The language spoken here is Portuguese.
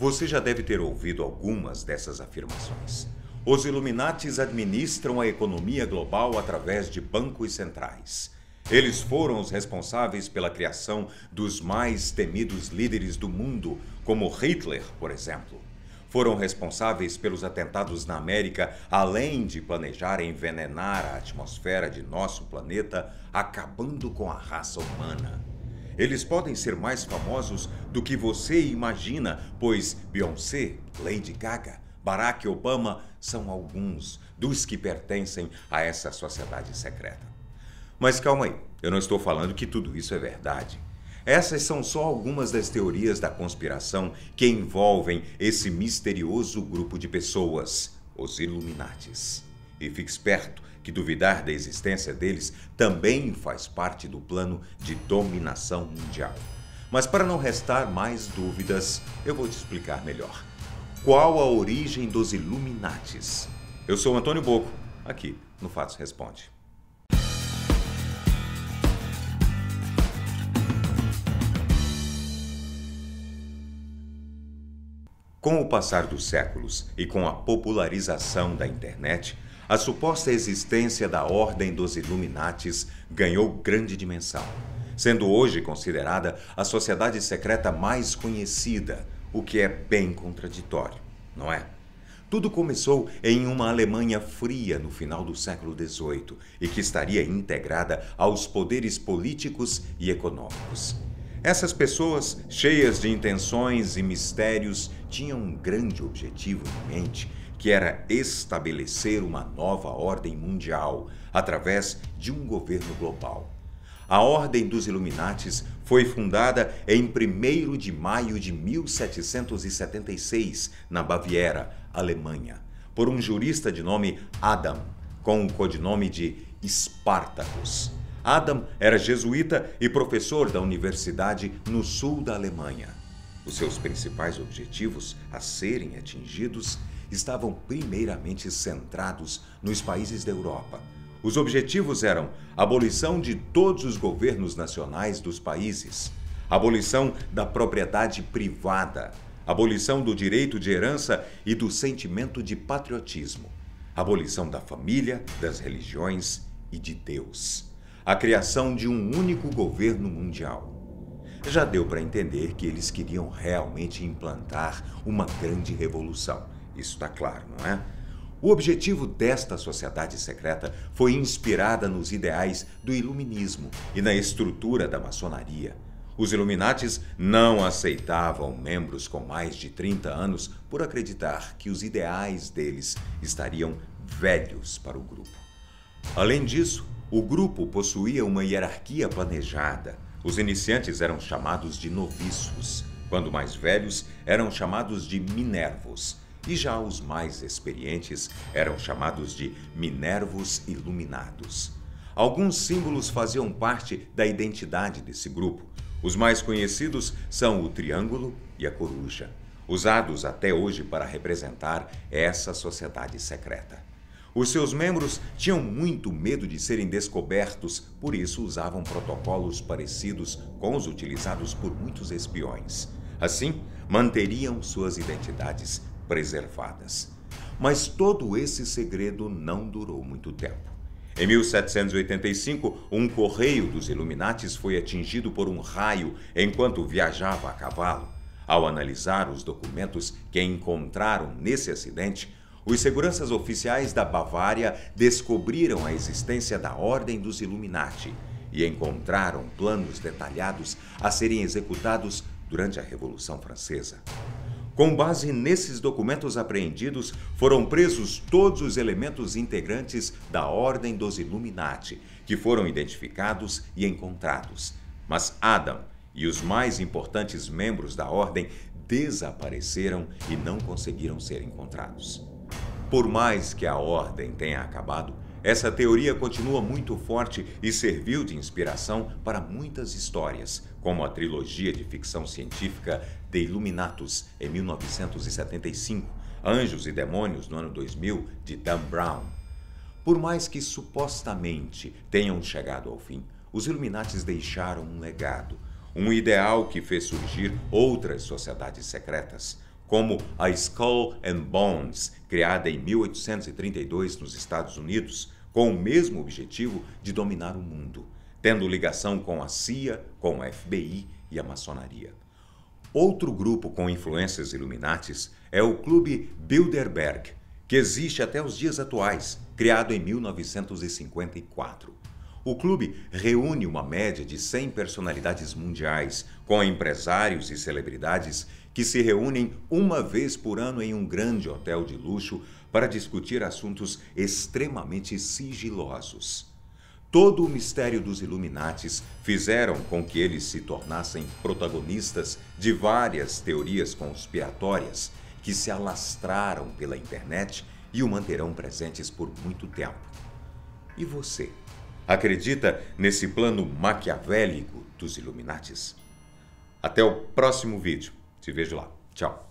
Você já deve ter ouvido algumas dessas afirmações. Os Illuminates administram a economia global através de bancos centrais. Eles foram os responsáveis pela criação dos mais temidos líderes do mundo, como Hitler, por exemplo. Foram responsáveis pelos atentados na América, além de planejar envenenar a atmosfera de nosso planeta, acabando com a raça humana. Eles podem ser mais famosos do que você imagina, pois Beyoncé, Lady Gaga, Barack Obama são alguns dos que pertencem a essa sociedade secreta. Mas calma aí, eu não estou falando que tudo isso é verdade. Essas são só algumas das teorias da conspiração que envolvem esse misterioso grupo de pessoas, os Illuminates. E fique esperto, que duvidar da existência deles também faz parte do plano de dominação mundial. Mas para não restar mais dúvidas, eu vou te explicar melhor. Qual a origem dos Illuminates? Eu sou Antônio Boco, aqui no Fatos Responde. Com o passar dos séculos e com a popularização da internet, a suposta existência da Ordem dos Illuminates ganhou grande dimensão, sendo hoje considerada a sociedade secreta mais conhecida, o que é bem contraditório, não é? Tudo começou em uma Alemanha fria no final do século XVIII e que estaria integrada aos poderes políticos e econômicos. Essas pessoas, cheias de intenções e mistérios, tinham um grande objetivo em mente que era estabelecer uma nova ordem mundial através de um governo global. A Ordem dos Illuminates foi fundada em 1 de maio de 1776, na Baviera, Alemanha, por um jurista de nome Adam, com o codinome de Spartacus. Adam era jesuíta e professor da universidade no sul da Alemanha. Os seus principais objetivos a serem atingidos estavam primeiramente centrados nos países da Europa. Os objetivos eram abolição de todos os governos nacionais dos países, abolição da propriedade privada, abolição do direito de herança e do sentimento de patriotismo, abolição da família, das religiões e de Deus, a criação de um único governo mundial. Já deu para entender que eles queriam realmente implantar uma grande revolução isso está claro, não é? O objetivo desta sociedade secreta foi inspirada nos ideais do iluminismo e na estrutura da maçonaria. Os Illuminates não aceitavam membros com mais de 30 anos por acreditar que os ideais deles estariam velhos para o grupo. Além disso, o grupo possuía uma hierarquia planejada. Os iniciantes eram chamados de noviços, quando mais velhos eram chamados de minervos e já os mais experientes eram chamados de Minervos Iluminados. Alguns símbolos faziam parte da identidade desse grupo. Os mais conhecidos são o triângulo e a coruja, usados até hoje para representar essa sociedade secreta. Os seus membros tinham muito medo de serem descobertos, por isso usavam protocolos parecidos com os utilizados por muitos espiões. Assim, manteriam suas identidades preservadas. Mas todo esse segredo não durou muito tempo. Em 1785, um correio dos Illuminates foi atingido por um raio enquanto viajava a cavalo. Ao analisar os documentos que encontraram nesse acidente, os seguranças oficiais da Bavária descobriram a existência da Ordem dos Illuminati e encontraram planos detalhados a serem executados durante a Revolução Francesa. Com base nesses documentos apreendidos, foram presos todos os elementos integrantes da Ordem dos Illuminati, que foram identificados e encontrados. Mas Adam e os mais importantes membros da Ordem desapareceram e não conseguiram ser encontrados. Por mais que a Ordem tenha acabado, essa teoria continua muito forte e serviu de inspiração para muitas histórias, como a trilogia de ficção científica The Illuminatus, em 1975, Anjos e Demônios, no ano 2000, de Dan Brown. Por mais que supostamente tenham chegado ao fim, os Illuminates deixaram um legado, um ideal que fez surgir outras sociedades secretas como a Skull and Bones, criada em 1832 nos Estados Unidos, com o mesmo objetivo de dominar o mundo, tendo ligação com a CIA, com a FBI e a maçonaria. Outro grupo com influências iluminatis é o Clube Bilderberg, que existe até os dias atuais, criado em 1954. O clube reúne uma média de 100 personalidades mundiais, com empresários e celebridades que se reúnem uma vez por ano em um grande hotel de luxo para discutir assuntos extremamente sigilosos. Todo o mistério dos Illuminates fizeram com que eles se tornassem protagonistas de várias teorias conspiratórias que se alastraram pela internet e o manterão presentes por muito tempo. E você? Acredita nesse plano maquiavélico dos Illuminates? Até o próximo vídeo. Te vejo lá. Tchau.